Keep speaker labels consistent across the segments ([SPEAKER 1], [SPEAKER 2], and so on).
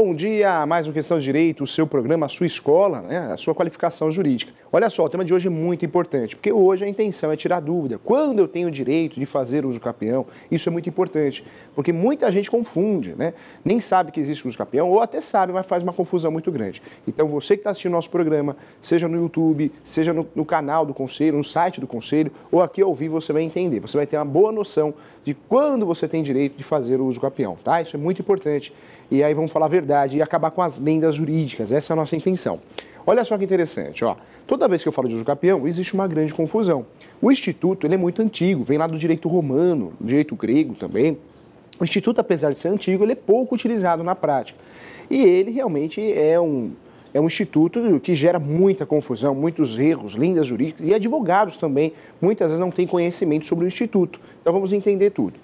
[SPEAKER 1] Bom dia, mais um Questão de Direito, o seu programa, a sua escola, né, a sua qualificação jurídica. Olha só, o tema de hoje é muito importante, porque hoje a intenção é tirar dúvida. Quando eu tenho o direito de fazer uso campeão? Isso é muito importante, porque muita gente confunde, né? Nem sabe que existe uso campeão ou até sabe, mas faz uma confusão muito grande. Então, você que está assistindo nosso programa, seja no YouTube, seja no, no canal do Conselho, no site do Conselho, ou aqui ao vivo, você vai entender, você vai ter uma boa noção de quando você tem direito de fazer o uso capião, tá? Isso é muito importante. E aí vamos falar a verdade e acabar com as lendas jurídicas. Essa é a nossa intenção. Olha só que interessante, ó. Toda vez que eu falo de uso capião, existe uma grande confusão. O instituto, ele é muito antigo, vem lá do direito romano, do direito grego também. O instituto, apesar de ser antigo, ele é pouco utilizado na prática. E ele realmente é um é um instituto que gera muita confusão, muitos erros, lindas jurídicas e advogados também muitas vezes não têm conhecimento sobre o instituto. Então vamos entender tudo.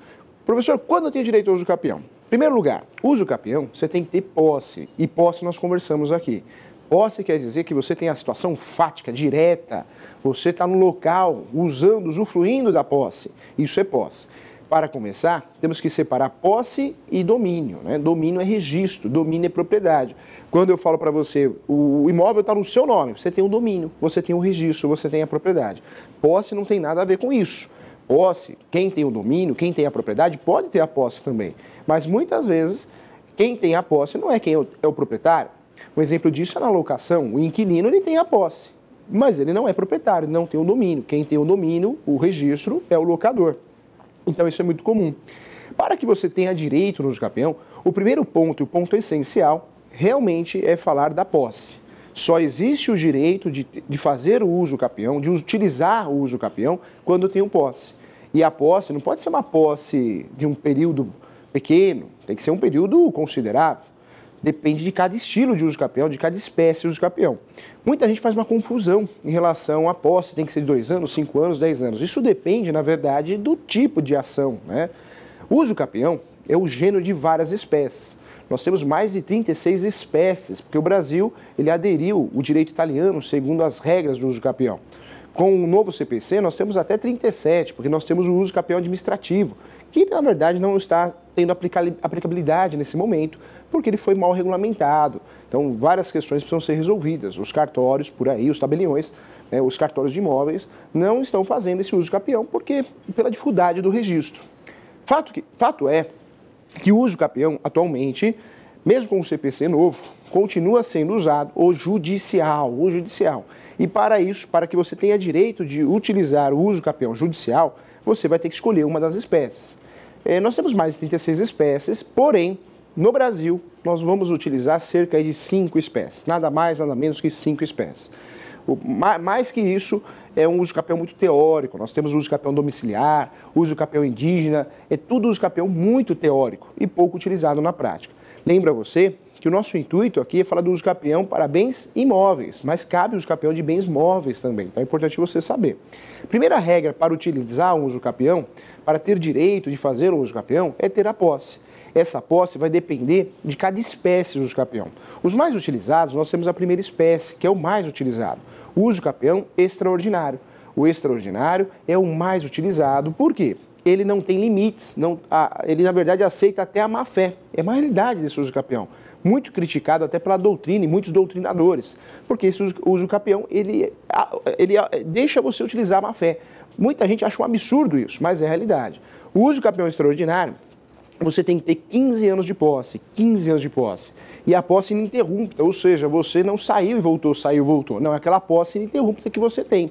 [SPEAKER 1] Professor, quando eu tenho direito ao uso capião? primeiro lugar, uso capião, você tem que ter posse. E posse nós conversamos aqui. Posse quer dizer que você tem a situação fática, direta. Você está no local, usando, usufruindo da posse. Isso é posse para começar, temos que separar posse e domínio. Né? Domínio é registro, domínio é propriedade. Quando eu falo para você, o imóvel está no seu nome, você tem o domínio, você tem o registro, você tem a propriedade. Posse não tem nada a ver com isso. Posse, quem tem o domínio, quem tem a propriedade, pode ter a posse também. Mas muitas vezes, quem tem a posse não é quem é o é proprietário. Um exemplo disso é na locação. O inquilino ele tem a posse, mas ele não é proprietário, não tem o domínio. Quem tem o domínio, o registro, é o locador. Então isso é muito comum. Para que você tenha direito no uso campeão, o primeiro ponto, o ponto essencial, realmente é falar da posse. Só existe o direito de, de fazer o uso capião, de utilizar o uso capião, quando tem um posse. E a posse não pode ser uma posse de um período pequeno, tem que ser um período considerável. Depende de cada estilo de uso de capião, de cada espécie de uso de capião. Muita gente faz uma confusão em relação à posse, tem que ser de dois anos, cinco anos, dez anos. Isso depende, na verdade, do tipo de ação. Né? O uso capião é o gênero de várias espécies. Nós temos mais de 36 espécies, porque o Brasil ele aderiu o direito italiano segundo as regras do uso capião. Com o novo CPC, nós temos até 37, porque nós temos o uso capião administrativo, que na verdade não está tendo aplicabilidade nesse momento, porque ele foi mal regulamentado. Então, várias questões precisam ser resolvidas. Os cartórios por aí, os tabeliões, né, os cartórios de imóveis, não estão fazendo esse uso capião porque pela dificuldade do registro. Fato, que, fato é que o uso capião atualmente, mesmo com o CPC novo, continua sendo usado o judicial, o judicial. E para isso, para que você tenha direito de utilizar o uso capião judicial, você vai ter que escolher uma das espécies. É, nós temos mais de 36 espécies, porém, no Brasil, nós vamos utilizar cerca de 5 espécies, nada mais, nada menos que 5 espécies. O, mais que isso, é um uso capião muito teórico. Nós temos uso capião domiciliar, uso capião indígena, é tudo uso capião muito teórico e pouco utilizado na prática. Lembra você que o nosso intuito aqui é falar do uso capião para bens imóveis, mas cabe o uso capião de bens móveis também, então é importante você saber. Primeira regra para utilizar um uso capião, para ter direito de fazer um uso capião, é ter a posse essa posse vai depender de cada espécie do capião. Os mais utilizados, nós temos a primeira espécie, que é o mais utilizado. O uso capião extraordinário. O extraordinário é o mais utilizado, por quê? Ele não tem limites, não, ele na verdade aceita até a má fé. É a maioridade desse uso capião muito criticado até pela doutrina e muitos doutrinadores, porque esse uso capião, ele, ele deixa você utilizar a má fé. Muita gente acha um absurdo isso, mas é a realidade. O uso capião extraordinário, você tem que ter 15 anos de posse, 15 anos de posse. E a posse ininterrupta, ou seja, você não saiu e voltou, saiu e voltou. Não, é aquela posse ininterrupta que você tem.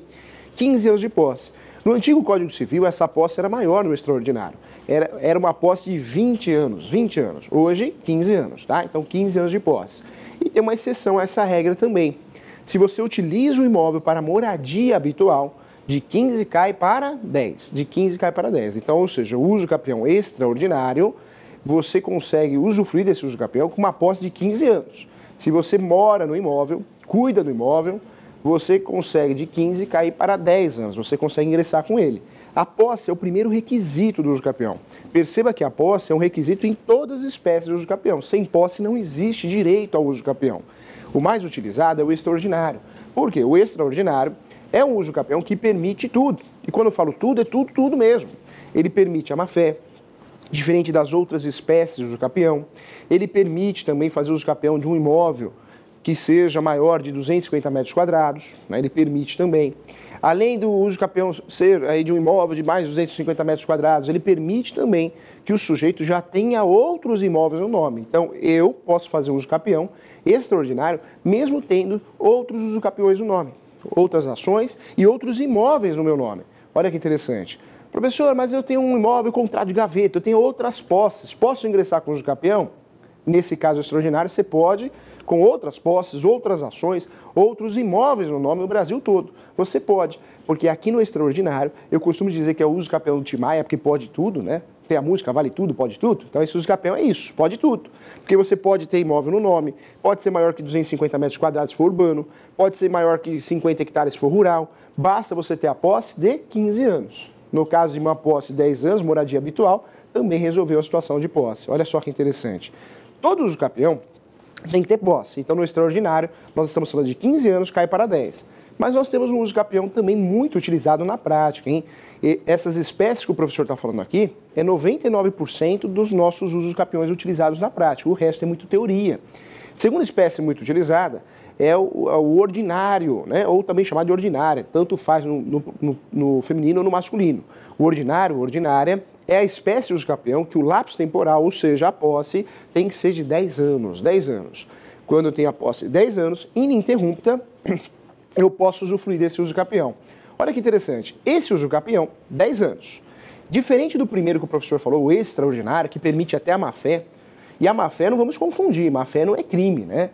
[SPEAKER 1] 15 anos de posse. No antigo Código Civil, essa posse era maior no extraordinário. Era, era uma posse de 20 anos, 20 anos. Hoje, 15 anos, tá? Então, 15 anos de posse. E tem uma exceção a essa regra também. Se você utiliza o imóvel para moradia habitual, de 15 cai para 10. De 15 cai para 10. Então, ou seja, o uso campeão extraordinário, você consegue usufruir desse uso campeão com uma posse de 15 anos. Se você mora no imóvel, cuida do imóvel, você consegue de 15 cair para 10 anos, você consegue ingressar com ele. A posse é o primeiro requisito do uso campeão. Perceba que a posse é um requisito em todas as espécies de campeão. Sem posse não existe direito ao uso campeão. O mais utilizado é o extraordinário. Por quê? O extraordinário é um uso campeão que permite tudo. E quando eu falo tudo, é tudo, tudo mesmo. Ele permite a má-fé, diferente das outras espécies de campeão. Ele permite também fazer campeão de um imóvel que seja maior de 250 metros quadrados, né, ele permite também. Além do uso capião ser aí de um imóvel de mais 250 metros quadrados, ele permite também que o sujeito já tenha outros imóveis no nome. Então, eu posso fazer uso capião extraordinário, mesmo tendo outros uso capiões no nome, outras ações e outros imóveis no meu nome. Olha que interessante. Professor, mas eu tenho um imóvel contrato de gaveta, eu tenho outras posses, posso ingressar com uso capião? Nesse caso extraordinário, você pode com outras posses, outras ações, outros imóveis no nome no Brasil todo. Você pode, porque aqui no Extraordinário, eu costumo dizer que é o uso capelão do Timaya, porque pode tudo, né? Tem a música, vale tudo, pode tudo. Então, esse uso capel é isso, pode tudo. Porque você pode ter imóvel no nome, pode ser maior que 250 metros quadrados se for urbano, pode ser maior que 50 hectares se for rural, basta você ter a posse de 15 anos. No caso de uma posse de 10 anos, moradia habitual, também resolveu a situação de posse. Olha só que interessante. Todo uso capião tem que ter posse. Então, no extraordinário, nós estamos falando de 15 anos, cai para 10. Mas nós temos um uso capião também muito utilizado na prática. Hein? E essas espécies que o professor está falando aqui, é 99% dos nossos usos capiões utilizados na prática. O resto é muito teoria. Segunda espécie muito utilizada é o, é o ordinário, né? ou também chamado de ordinária, tanto faz no, no, no, no feminino ou no masculino. O ordinário, ordinária, é a espécie do campeão que o lapso temporal, ou seja, a posse, tem que ser de 10 anos. 10 anos. Quando eu tenho a posse de 10 anos, ininterrupta, eu posso usufruir desse uso campeão. Olha que interessante, esse uso campeão, 10 anos. Diferente do primeiro que o professor falou, o extraordinário, que permite até a má-fé, e a má-fé não vamos confundir, má-fé não é crime, né?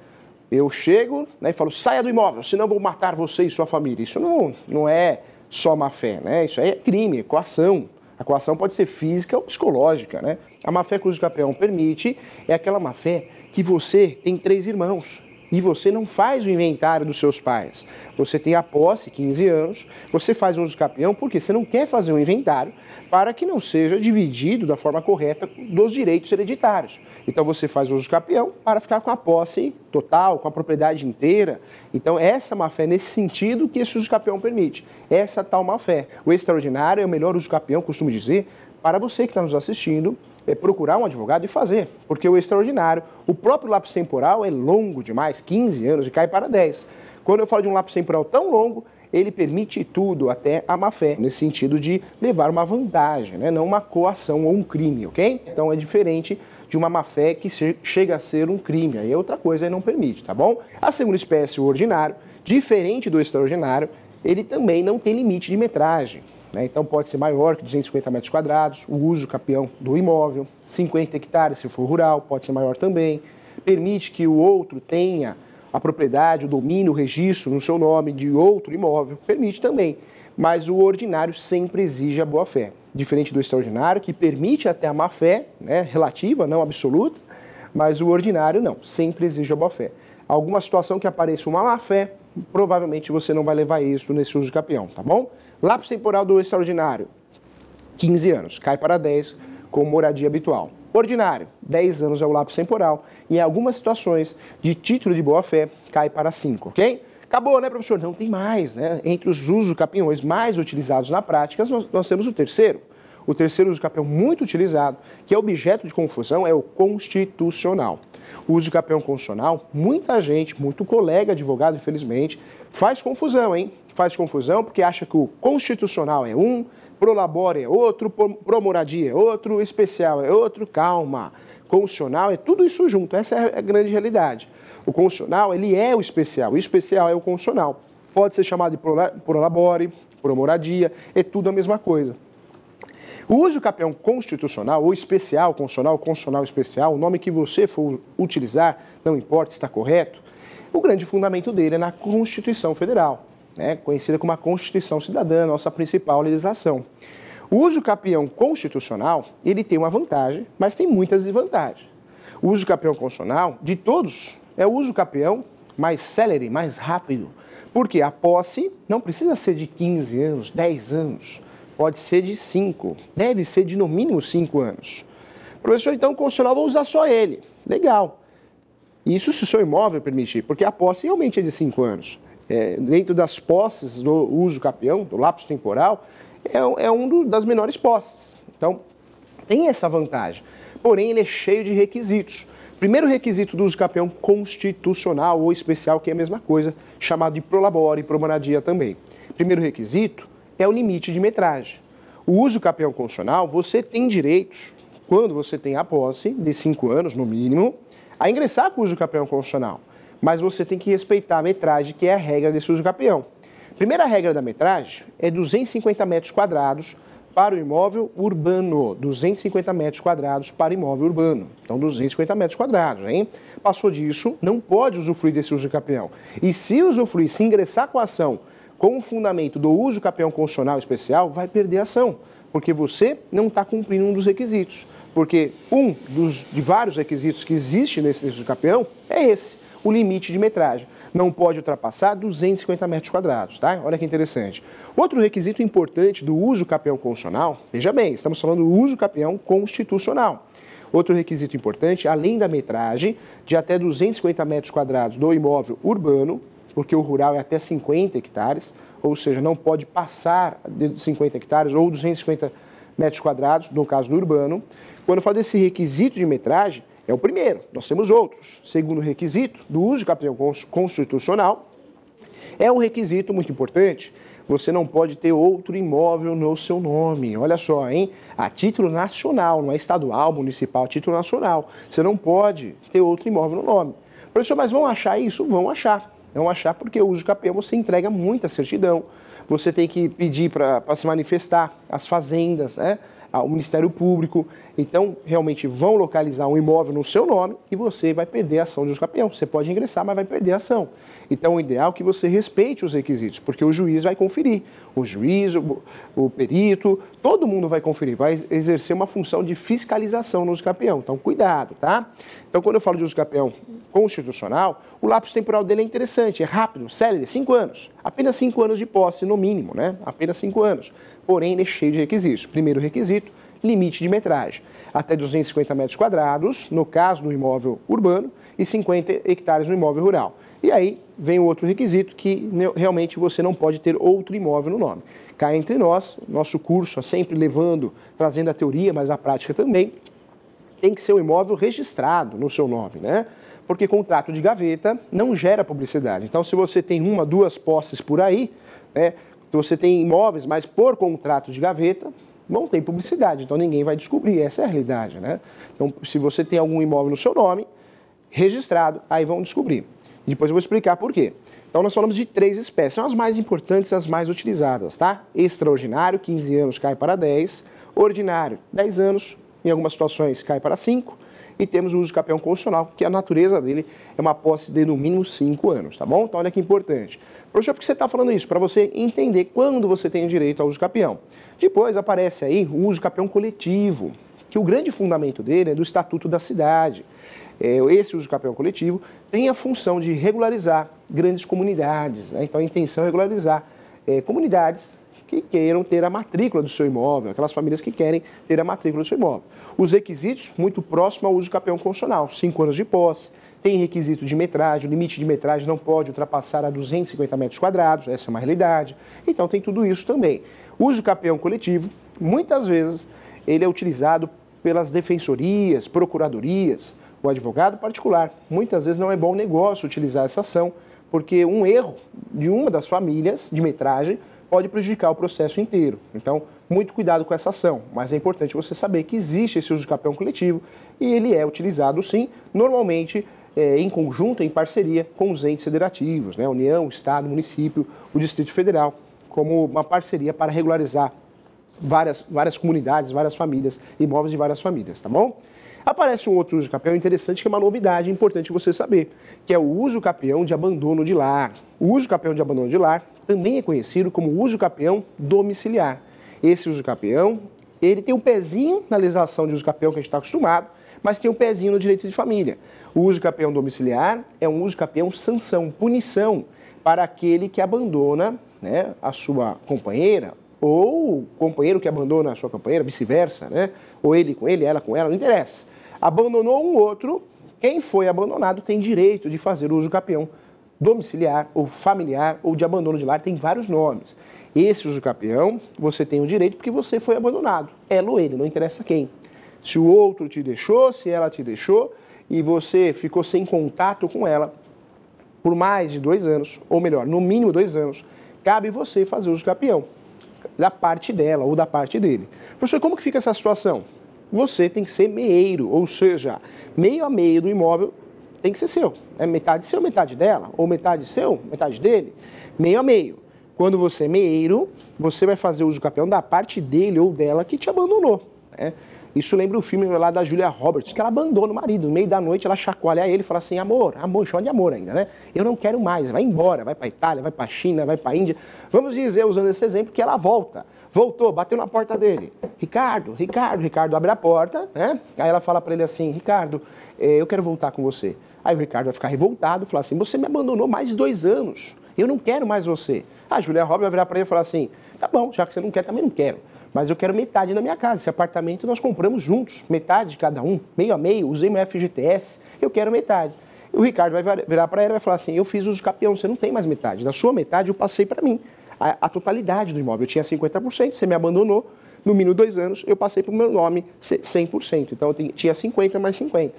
[SPEAKER 1] Eu chego né, e falo, saia do imóvel, senão vou matar você e sua família. Isso não, não é só má-fé, né? Isso aí é crime, é coação. A coação pode ser física ou psicológica, né? A má-fé que o uso permite é aquela má-fé que você tem três irmãos e você não faz o inventário dos seus pais. Você tem a posse, 15 anos, você faz uso capião porque você não quer fazer um inventário para que não seja dividido da forma correta dos direitos hereditários. Então você faz uso capião para ficar com a posse total, com a propriedade inteira. Então essa má-fé é nesse sentido que esse uso capião permite. Essa tal má-fé. O extraordinário é o melhor uso capião, costumo dizer, para você que está nos assistindo, é, procurar um advogado e fazer, porque o extraordinário, o próprio lapso temporal é longo demais, 15 anos e cai para 10. Quando eu falo de um lapso temporal tão longo, ele permite tudo, até a má-fé, nesse sentido de levar uma vantagem, né? não uma coação ou um crime, ok? Então é diferente de uma má-fé que chega a ser um crime, aí é outra coisa e não permite, tá bom? A segunda espécie, o ordinário, diferente do extraordinário, ele também não tem limite de metragem. Né? Então pode ser maior que 250 metros quadrados, o uso campeão do imóvel, 50 hectares se for rural, pode ser maior também. Permite que o outro tenha a propriedade, o domínio, o registro no seu nome de outro imóvel, permite também. Mas o ordinário sempre exige a boa-fé. Diferente do extraordinário, que permite até a má-fé, né, relativa, não absoluta, mas o ordinário não, sempre exige a boa-fé. Alguma situação que apareça uma má-fé, provavelmente você não vai levar isso nesse uso de tá bom? Lapso temporal do extraordinário, 15 anos, cai para 10 com moradia habitual. Ordinário, 10 anos é o lapso temporal. E em algumas situações de título de boa-fé, cai para 5, ok? Acabou, né, professor? Não, tem mais, né? Entre os usos capinhões mais utilizados na prática, nós, nós temos o terceiro. O terceiro uso capião muito utilizado, que é objeto de confusão, é o constitucional. O uso capião constitucional, muita gente, muito colega advogado, infelizmente, faz confusão, hein? faz confusão porque acha que o constitucional é um, prolabore é outro, promoradia é outro, especial é outro. Calma, constitucional é tudo isso junto. Essa é, é a grande realidade. O constitucional ele é o especial, o especial é o constitucional. Pode ser chamado de prolabore, promoradia, é tudo a mesma coisa. O uso capião constitucional ou especial, constitucional, constitucional especial, o nome que você for utilizar, não importa, está correto. O grande fundamento dele é na Constituição Federal né, conhecida como a Constituição Cidadã, nossa principal legislação. O uso capião constitucional, ele tem uma vantagem, mas tem muitas desvantagens. O uso capião constitucional, de todos, é o uso capião mais célere, mais rápido. Porque a posse não precisa ser de 15 anos, 10 anos. Pode ser de 5. Deve ser de no mínimo 5 anos. Professor, então o constitucional vou usar só ele. Legal. Isso se o seu imóvel permitir, porque a posse realmente é de 5 anos é, dentro das posses do uso campeão, do lapso temporal, é, é um do, das menores posses. Então, tem essa vantagem. Porém, ele é cheio de requisitos. Primeiro requisito do uso campeão constitucional ou especial, que é a mesma coisa, chamado de prolabore e promoradia também. Primeiro requisito é o limite de metragem. O uso campeão constitucional, você tem direitos, quando você tem a posse de cinco anos, no mínimo, a ingressar com o uso campeão constitucional mas você tem que respeitar a metragem, que é a regra desse uso campeão. Primeira regra da metragem é 250 metros quadrados para o imóvel urbano, 250 metros quadrados para imóvel urbano. Então, 250 metros quadrados, hein? Passou disso, não pode usufruir desse uso campeão. E se usufruir, se ingressar com a ação com o fundamento do uso campeão constitucional especial, vai perder a ação, porque você não está cumprindo um dos requisitos. Porque um dos, de vários requisitos que existe nesse uso campeão é esse o limite de metragem. Não pode ultrapassar 250 metros quadrados, tá? Olha que interessante. Outro requisito importante do uso capião constitucional, veja bem, estamos falando do uso capião constitucional. Outro requisito importante, além da metragem de até 250 metros quadrados do imóvel urbano, porque o rural é até 50 hectares, ou seja, não pode passar de 50 hectares ou 250 metros quadrados, no caso do urbano. Quando eu falo desse requisito de metragem, é o primeiro, nós temos outros. Segundo requisito do uso de capital constitucional, é um requisito muito importante. Você não pode ter outro imóvel no seu nome. Olha só, hein? A título nacional, não é estadual, municipal, a título nacional. Você não pode ter outro imóvel no nome. Professor, mas vão achar isso? Vão achar. Vão achar porque o uso de capião você entrega muita certidão. Você tem que pedir para se manifestar as fazendas, né? ao Ministério Público. Então, realmente vão localizar um imóvel no seu nome e você vai perder a ação de campeão. Você pode ingressar, mas vai perder a ação. Então, o ideal é que você respeite os requisitos, porque o juiz vai conferir. O juiz, o, o perito, todo mundo vai conferir, vai exercer uma função de fiscalização no campeão. Então, cuidado, tá? Então, quando eu falo de campeão constitucional, o lapso temporal dele é interessante, é rápido, célere, cinco anos. Apenas cinco anos de posse, no mínimo, né? Apenas cinco anos porém ele é cheio de requisitos. Primeiro requisito, limite de metragem, até 250 metros quadrados, no caso do imóvel urbano, e 50 hectares no imóvel rural. E aí vem o outro requisito que né, realmente você não pode ter outro imóvel no nome. Cá entre nós, nosso curso é sempre levando, trazendo a teoria, mas a prática também, tem que ser um imóvel registrado no seu nome, né? Porque contrato de gaveta não gera publicidade. Então, se você tem uma, duas posses por aí, né, você tem imóveis, mas por contrato de gaveta, não tem publicidade, então ninguém vai descobrir, essa é a realidade, né? Então, se você tem algum imóvel no seu nome, registrado, aí vão descobrir. depois eu vou explicar por quê. Então, nós falamos de três espécies, são as mais importantes, as mais utilizadas, tá? Extraordinário, 15 anos, cai para 10. Ordinário, 10 anos, em algumas situações cai para 5 e temos o uso campeão constitucional, que a natureza dele é uma posse de no mínimo cinco anos, tá bom? Então olha que importante. Professor, por que você está falando isso? Para você entender quando você tem direito ao uso campeão. Depois aparece aí o uso campeão coletivo, que o grande fundamento dele é do Estatuto da Cidade. É, esse uso campeão coletivo tem a função de regularizar grandes comunidades, né? então a intenção é regularizar é, comunidades que queiram ter a matrícula do seu imóvel, aquelas famílias que querem ter a matrícula do seu imóvel. Os requisitos, muito próximo ao uso do campeão constitucional, 5 anos de posse, tem requisito de metragem, o limite de metragem não pode ultrapassar a 250 metros quadrados, essa é uma realidade. Então tem tudo isso também. O uso campeão coletivo, muitas vezes, ele é utilizado pelas defensorias, procuradorias, o advogado particular. Muitas vezes não é bom negócio utilizar essa ação, porque um erro de uma das famílias de metragem pode prejudicar o processo inteiro. Então, muito cuidado com essa ação, mas é importante você saber que existe esse uso de capião coletivo e ele é utilizado sim, normalmente é, em conjunto, em parceria com os entes federativos, né? União, Estado, município, o Distrito Federal, como uma parceria para regularizar várias, várias comunidades, várias famílias, imóveis de várias famílias, tá bom? Aparece um outro uso capião interessante, que é uma novidade importante você saber, que é o uso capião de abandono de lar. O uso capião de abandono de lar também é conhecido como uso capião domiciliar. Esse uso capião, ele tem um pezinho na legislação de uso capião que a gente está acostumado, mas tem um pezinho no direito de família. O uso capião domiciliar é um uso capião sanção, punição para aquele que abandona né, a sua companheira ou o companheiro que abandona a sua companheira, vice-versa, né? Ou ele com ele, ela com ela, não interessa. Abandonou um outro, quem foi abandonado tem direito de fazer uso capião domiciliar ou familiar ou de abandono de lar, tem vários nomes. Esse uso capião, você tem o direito porque você foi abandonado. Ela ou ele, não interessa quem. Se o outro te deixou, se ela te deixou e você ficou sem contato com ela por mais de dois anos, ou melhor, no mínimo dois anos, cabe você fazer uso capião da parte dela ou da parte dele. Professor, como que fica essa situação? Você tem que ser meieiro, ou seja, meio a meio do imóvel tem que ser seu. É metade seu, metade dela, ou metade seu, metade dele, meio a meio. Quando você é meieiro, você vai fazer uso do campeão da parte dele ou dela que te abandonou. Né? Isso lembra o filme lá da Julia Roberts, que ela abandona o marido. No meio da noite, ela chacoalha ele e fala assim: amor, amor, chama de amor ainda, né? Eu não quero mais, vai embora, vai para Itália, vai para China, vai para Índia. Vamos dizer, usando esse exemplo, que ela volta. Voltou, bateu na porta dele. Ricardo, Ricardo, Ricardo abre a porta, né? Aí ela fala para ele assim: Ricardo, eh, eu quero voltar com você. Aí o Ricardo vai ficar revoltado, e falar assim: você me abandonou mais de dois anos, eu não quero mais você. A Julia Roberts vai virar para ele e falar assim: tá bom, já que você não quer, também não quero mas eu quero metade na minha casa. Esse apartamento nós compramos juntos, metade cada um, meio a meio, usei meu FGTS, eu quero metade. O Ricardo vai virar para ela e vai falar assim: eu fiz uso capião, você não tem mais metade. Da sua metade eu passei para mim a, a, totalidade do imóvel. Eu tinha 50%, você me abandonou. No mínimo dois anos eu passei para o meu nome 100%. Então eu tinha 50 mais 50.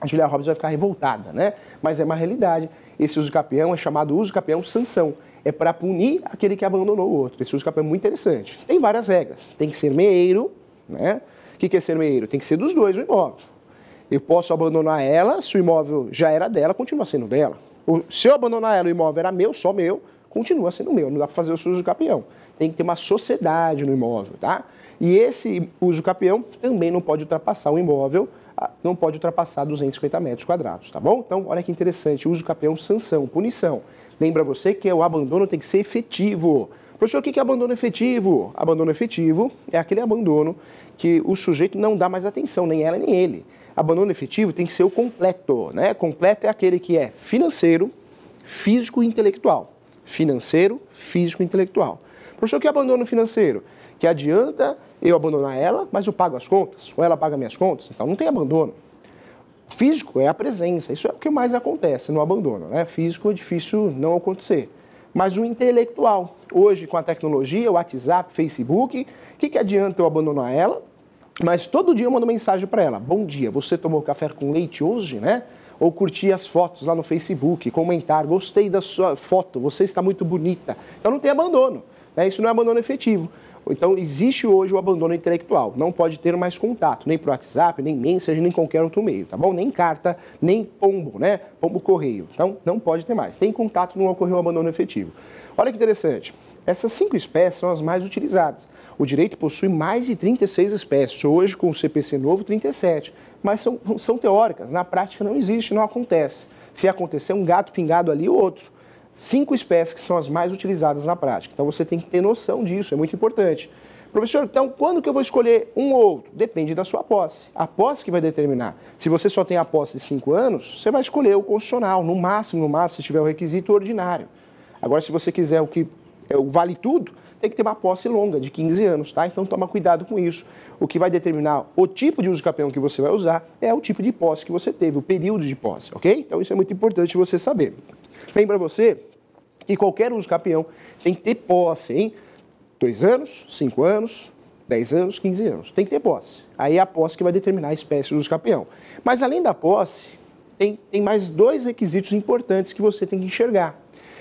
[SPEAKER 1] A Julia Roberts vai ficar revoltada, né? Mas é uma realidade. Esse uso capião é chamado uso capião sanção é para punir aquele que abandonou o outro. Esse uso capaz é muito interessante. Tem várias regras. Tem que ser meeiro, né? O que, é ser meeiro? Tem que ser dos dois o imóvel. Eu posso abandonar ela, se o imóvel já era dela, continua sendo dela. Se eu abandonar ela, o imóvel era meu, só meu, continua sendo meu. Não dá para fazer o uso capião. Tem que ter uma sociedade no imóvel, tá? E esse uso capião também não pode ultrapassar o imóvel, não pode ultrapassar 250 metros quadrados, tá bom? Então, olha que interessante, uso capião, sanção, punição. Lembra você que o abandono tem que ser efetivo. Professor, o que é abandono efetivo? Abandono efetivo é aquele abandono que o sujeito não dá mais atenção, nem ela nem ele. Abandono efetivo tem que ser o completo, né? Completo é aquele que é financeiro, físico e intelectual. Financeiro, físico e intelectual. Professor, o que é abandono financeiro? Que adianta eu abandonar ela, mas eu pago as contas, ou ela paga minhas contas, então não tem abandono. Físico é a presença, isso é o que mais acontece no abandono, né? Físico é difícil não acontecer. Mas o intelectual, hoje com a tecnologia, o WhatsApp, Facebook, o que, que adianta eu abandonar ela? Mas todo dia eu mando mensagem para ela: Bom dia, você tomou café com leite hoje, né? Ou curtir as fotos lá no Facebook, comentar, gostei da sua foto, você está muito bonita. Então não tem abandono, né? isso não é abandono efetivo. Então, existe hoje o abandono intelectual. Não pode ter mais contato, nem por WhatsApp, nem mensagem, nem qualquer outro meio, tá bom? Nem carta, nem pombo, né? Pombo correio. Então, não pode ter mais. Tem contato, não ocorreu abandono efetivo. Olha que interessante. Essas cinco espécies são as mais utilizadas. O direito possui mais de 36 espécies, hoje com o CPC novo, 37. Mas são, são teóricas, na prática não existe, não acontece. Se acontecer, um gato pingado ali, outro cinco espécies que são as mais utilizadas na prática. Então você tem que ter noção disso, é muito importante. Professor, então quando que eu vou escolher um ou outro? Depende da sua posse. A posse que vai determinar. Se você só tem a posse de cinco anos, você vai escolher o constitucional, no máximo, no máximo, se tiver o requisito ordinário. Agora, se você quiser o que é o vale tudo, tem que ter uma posse longa, de 15 anos, tá? Então toma cuidado com isso. O que vai determinar o tipo de uso campeão que você vai usar é o tipo de posse que você teve, o período de posse, ok? Então isso é muito importante você saber. Lembra você e qualquer uso campeão tem que ter posse em 2 anos, 5 anos, 10 anos, 15 anos. Tem que ter posse. Aí é a posse que vai determinar a espécie do uso campeão. Mas além da posse, tem, tem mais dois requisitos importantes que você tem que enxergar.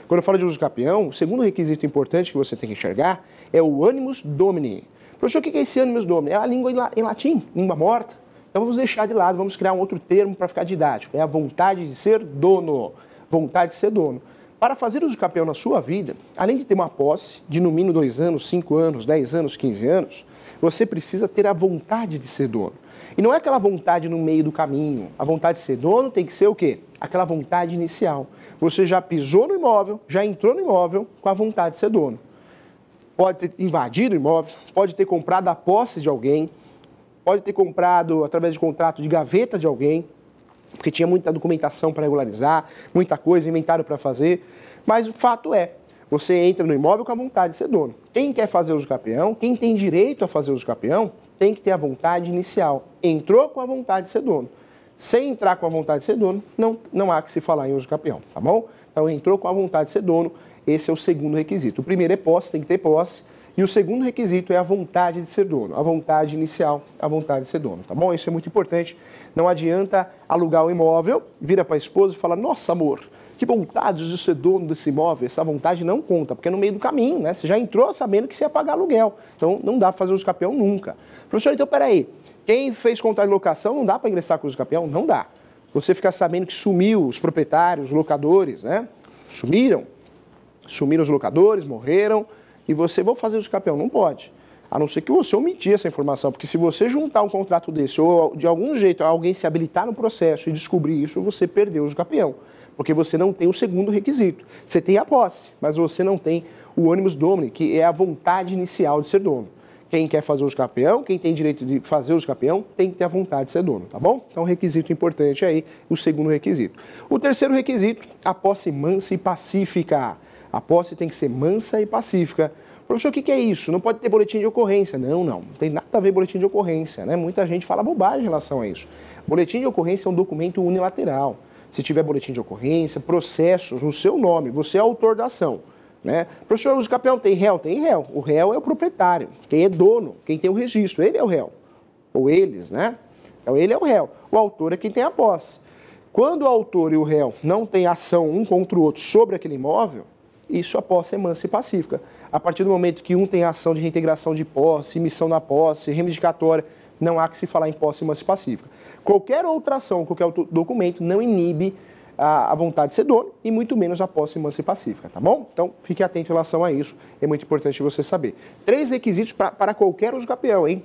[SPEAKER 1] Quando eu falo de uso campeão, o segundo requisito importante que você tem que enxergar é o animus domini. Professor, o que é esse animus domini? É a língua em latim, língua morta. Então vamos deixar de lado, vamos criar um outro termo para ficar didático. É a vontade de ser dono. Vontade de ser dono. Para fazer uso campeão na sua vida, além de ter uma posse de no mínimo 2 anos, 5 anos, 10 anos, 15 anos, você precisa ter a vontade de ser dono. E não é aquela vontade no meio do caminho. A vontade de ser dono tem que ser o quê? Aquela vontade inicial. Você já pisou no imóvel, já entrou no imóvel com a vontade de ser dono. Pode ter invadido o imóvel, pode ter comprado a posse de alguém, pode ter comprado através de contrato de gaveta de alguém, porque tinha muita documentação para regularizar, muita coisa, inventário para fazer. Mas o fato é, você entra no imóvel com a vontade de ser dono. Quem quer fazer uso campeão, quem tem direito a fazer uso campeão, tem que ter a vontade inicial. Entrou com a vontade de ser dono. Sem entrar com a vontade de ser dono, não, não há que se falar em uso campeão, tá bom? Então entrou com a vontade de ser dono, esse é o segundo requisito. O primeiro é posse, tem que ter posse. E o segundo requisito é a vontade de ser dono, a vontade inicial, a vontade de ser dono, tá bom? Isso é muito importante. Não adianta alugar o um imóvel, vira para a esposa e fala: "Nossa, amor, que vontade de ser dono desse imóvel, essa vontade não conta, porque é no meio do caminho, né? Você já entrou sabendo que você ia pagar aluguel. Então não dá para fazer uso capião nunca. Professor, então peraí, quem fez contrato de locação não dá para ingressar com uso capião? Não dá. Você ficar sabendo que sumiu os proprietários, os locadores, né? Sumiram. Sumiram os locadores, morreram e você, vou fazer os campeão. Não pode. A não ser que você omitir essa informação, porque se você juntar um contrato desse ou de algum jeito alguém se habilitar no processo e descobrir isso, você perdeu o campeão, porque você não tem o segundo requisito. Você tem a posse, mas você não tem o ônibus domini, que é a vontade inicial de ser dono. Quem quer fazer os campeão, quem tem direito de fazer os campeão, tem que ter a vontade de ser dono, tá bom? Então, requisito importante aí, o segundo requisito. O terceiro requisito, a posse mansa e pacífica. A posse tem que ser mansa e pacífica. Professor, o que, que é isso? Não pode ter boletim de ocorrência. Não, não. Não tem nada a ver boletim de ocorrência. Né? Muita gente fala bobagem em relação a isso. Boletim de ocorrência é um documento unilateral. Se tiver boletim de ocorrência, processos no seu nome, você é autor da ação. Né? Professor, o capião tem réu? Tem réu. O réu é o proprietário, quem é dono, quem tem o registro. Ele é o réu. Ou eles, né? Então ele é o réu. O autor é quem tem a posse. Quando o autor e o réu não têm ação um contra o outro sobre aquele imóvel, isso a posse mansa e pacífica. A partir do momento que um tem ação de reintegração de posse, missão na posse, reivindicatória, não há que se falar em posse mansa e pacífica. Qualquer outra ação, qualquer outro documento não inibe a, a vontade de ser dono e muito menos a posse mansa e pacífica, tá bom? Então fique atento em relação a isso, é muito importante você saber. Três requisitos pra, para qualquer uso capião, hein?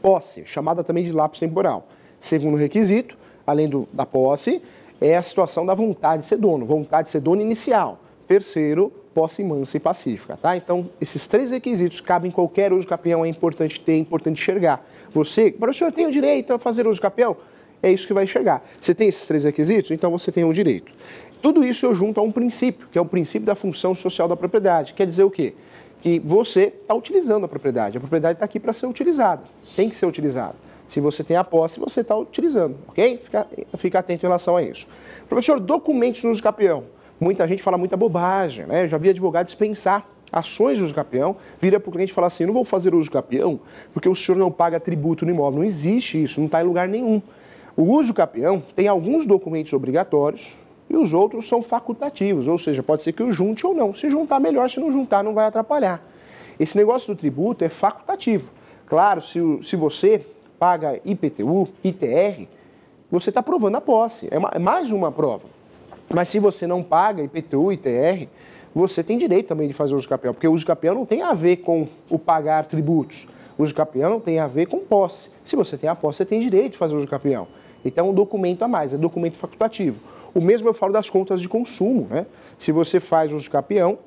[SPEAKER 1] Posse, chamada também de lapso temporal. Segundo requisito, além do, da posse, é a situação da vontade de ser dono, vontade de ser dono inicial. Terceiro, posse mansa e pacífica, tá? Então, esses três requisitos cabem em qualquer uso capião, é importante ter, é importante enxergar. Você, para o senhor tem o direito a fazer uso capião? É isso que vai enxergar. Você tem esses três requisitos? Então você tem o um direito. Tudo isso eu junto a um princípio, que é o princípio da função social da propriedade. Quer dizer o quê? Que você está utilizando a propriedade. A propriedade está aqui para ser utilizada. Tem que ser utilizada. Se você tem a posse, você está utilizando, ok? Fica, fica atento em relação a isso. Professor, documentos no uso capião muita gente fala muita bobagem, né? Eu já vi advogado dispensar ações de uso capião, vira para o cliente e fala assim, não vou fazer uso capião porque o senhor não paga tributo no imóvel. Não existe isso, não está em lugar nenhum. O uso capião tem alguns documentos obrigatórios e os outros são facultativos, ou seja, pode ser que eu junte ou não. Se juntar, melhor. Se não juntar, não vai atrapalhar. Esse negócio do tributo é facultativo. Claro, se, se você paga IPTU, ITR, você está provando a posse. É, é mais uma prova. Mas se você não paga IPTU, ITR, você tem direito também de fazer uso capião, porque o uso capião não tem a ver com o pagar tributos. O uso capião não tem a ver com posse. Se você tem a posse, você tem direito de fazer uso capião. Então, um documento a mais, é documento facultativo. O mesmo eu falo das contas de consumo, né? Se você faz uso capião,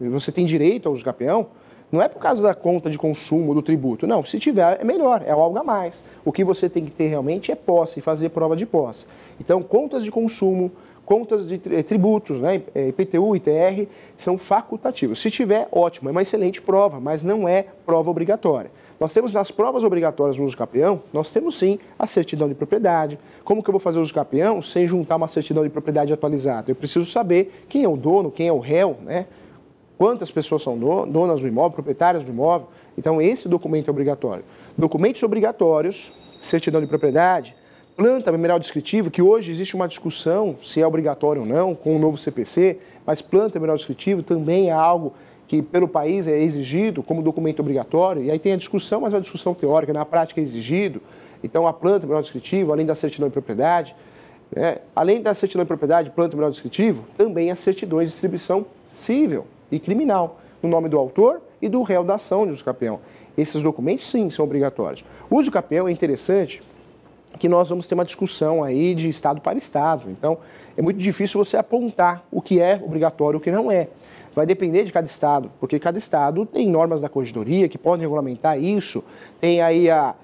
[SPEAKER 1] você tem direito ao uso capião, não é por causa da conta de consumo, do tributo. Não, se tiver, é melhor, é algo a mais. O que você tem que ter realmente é posse, fazer prova de posse. Então, contas de consumo, contas de tributos, né, IPTU, eh, ITR, são facultativos. Se tiver, ótimo, é uma excelente prova, mas não é prova obrigatória. Nós temos nas provas obrigatórias no uso campeão, nós temos sim a certidão de propriedade. Como que eu vou fazer o uso campeão sem juntar uma certidão de propriedade atualizada? Eu preciso saber quem é o dono, quem é o réu, né? quantas pessoas são donas do imóvel, proprietárias do imóvel. Então, esse documento é obrigatório. Documentos obrigatórios, certidão de propriedade, planta memorial descritivo, que hoje existe uma discussão se é obrigatório ou não com o novo CPC, mas planta memorial descritivo também é algo que pelo país é exigido como documento obrigatório, e aí tem a discussão, mas é uma discussão teórica, na prática é exigido. Então, a planta memorial descritivo, além da certidão de propriedade, né, além da certidão de propriedade, planta memorial descritivo, também as é certidões de distribuição civil e criminal, no nome do autor e do réu da ação de uso capião. Esses documentos, sim, são obrigatórios. O uso capião é interessante que nós vamos ter uma discussão aí de estado para estado. Então, é muito difícil você apontar o que é obrigatório e o que não é. Vai depender de cada estado, porque cada estado tem normas da corregedoria que podem regulamentar isso, tem aí a,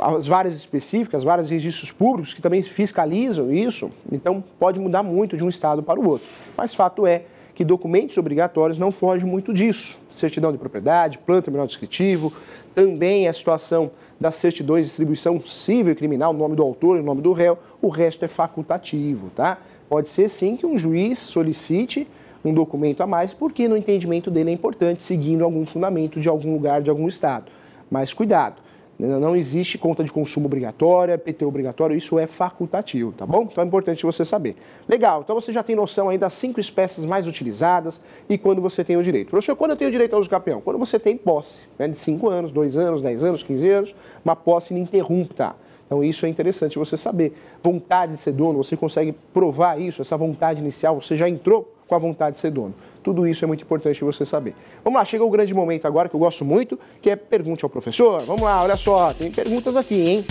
[SPEAKER 1] as várias específicas, vários registros públicos que também fiscalizam isso, então pode mudar muito de um estado para o outro. Mas fato é que documentos obrigatórios não fogem muito disso. Certidão de propriedade, plano terminal descritivo, também a situação das certidões de distribuição civil e criminal, nome do autor e nome do réu, o resto é facultativo, tá? Pode ser sim que um juiz solicite um documento a mais, porque no entendimento dele é importante, seguindo algum fundamento de algum lugar, de algum estado. Mas cuidado, não existe conta de consumo obrigatória, PT obrigatório, isso é facultativo, tá bom? Então é importante você saber. Legal, então você já tem noção aí das cinco espécies mais utilizadas e quando você tem o direito. Professor, quando eu tenho direito ao uso campeão? Quando você tem posse, né, de 5 anos, 2 anos, 10 anos, 15 anos, uma posse ininterrupta. Então isso é interessante você saber. Vontade de ser dono, você consegue provar isso, essa vontade inicial, você já entrou com a vontade de ser dono. Tudo isso é muito importante você saber. Vamos lá, chega o grande momento agora que eu gosto muito, que é pergunte ao professor. Vamos lá, olha só, tem perguntas aqui, hein?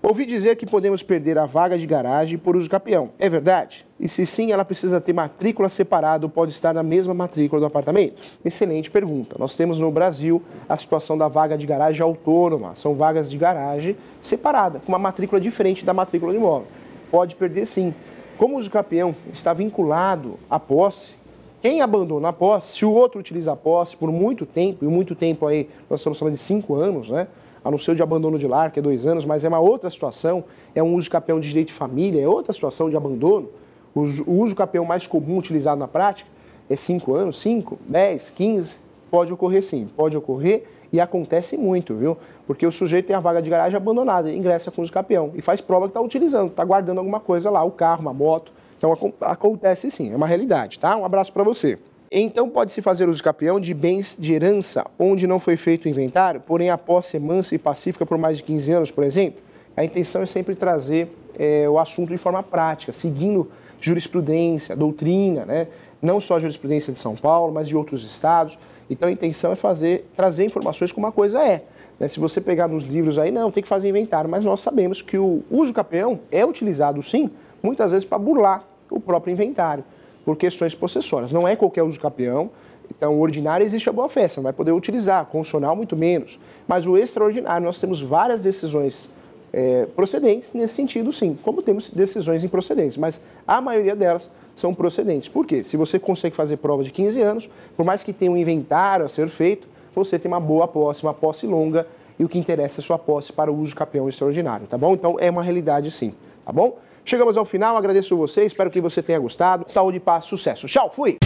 [SPEAKER 1] Ouvi dizer que podemos perder a vaga de garagem por uso campeão. É verdade? E se sim, ela precisa ter matrícula separada ou pode estar na mesma matrícula do apartamento? Excelente pergunta. Nós temos no Brasil a situação da vaga de garagem autônoma. São vagas de garagem separada, com uma matrícula diferente da matrícula do imóvel. Pode perder sim. Como o uso capião está vinculado à posse, quem abandona a posse, se o outro utiliza a posse por muito tempo, e muito tempo aí, nós estamos falando de cinco anos, né? A não ser de abandono de lar, que é dois anos, mas é uma outra situação, é um uso capião de direito de família, é outra situação de abandono. O uso capião mais comum utilizado na prática é cinco anos, cinco, dez, quinze, pode ocorrer sim, pode ocorrer e acontece muito, viu? Porque o sujeito tem a vaga de garagem abandonada, ingressa com o capião e faz prova que está utilizando, está guardando alguma coisa lá, o carro, uma moto. Então ac acontece sim, é uma realidade, tá? Um abraço para você. Então pode-se fazer uso capião de bens de herança onde não foi feito o inventário, porém após ser mansa e pacífica por mais de 15 anos, por exemplo? A intenção é sempre trazer é, o assunto de forma prática, seguindo jurisprudência, doutrina, né? não só a jurisprudência de São Paulo, mas de outros estados. Então a intenção é fazer, trazer informações como uma coisa é. Né? Se você pegar nos livros aí, não, tem que fazer inventário, mas nós sabemos que o uso capião é utilizado sim, muitas vezes para burlar o próprio inventário, por questões possessórias. Não é qualquer uso capião, então o ordinário existe a boa fé, você não vai poder utilizar, constitucional muito menos. Mas o extraordinário, nós temos várias decisões é, procedentes nesse sentido sim, como temos decisões improcedentes, mas a maioria delas são procedentes. Por quê? Se você consegue fazer prova de 15 anos, por mais que tenha um inventário a ser feito, você tem uma boa posse, uma posse longa, e o que interessa é sua posse para o uso campeão extraordinário, tá bom? Então é uma realidade sim, tá bom? Chegamos ao final, agradeço a você, espero que você tenha gostado. Saúde, paz, sucesso. Tchau, fui!